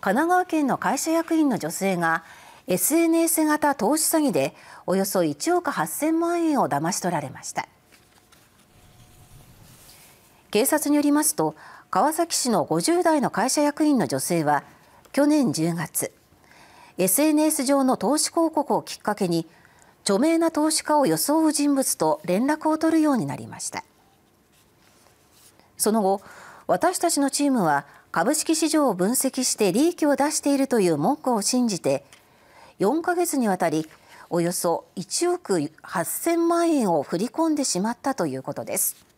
神奈川県の会社役員の女性が SNS 型投資詐欺でおよそ1億8000万円を騙し取られました警察によりますと川崎市の50代の会社役員の女性は去年10月 SNS 上の投資広告をきっかけに著名な投資家を装う人物と連絡を取るようになりましたその後私たちのチームは株式市場を分析して利益を出しているという文句を信じて4ヶ月にわたりおよそ1億8000万円を振り込んでしまったということです。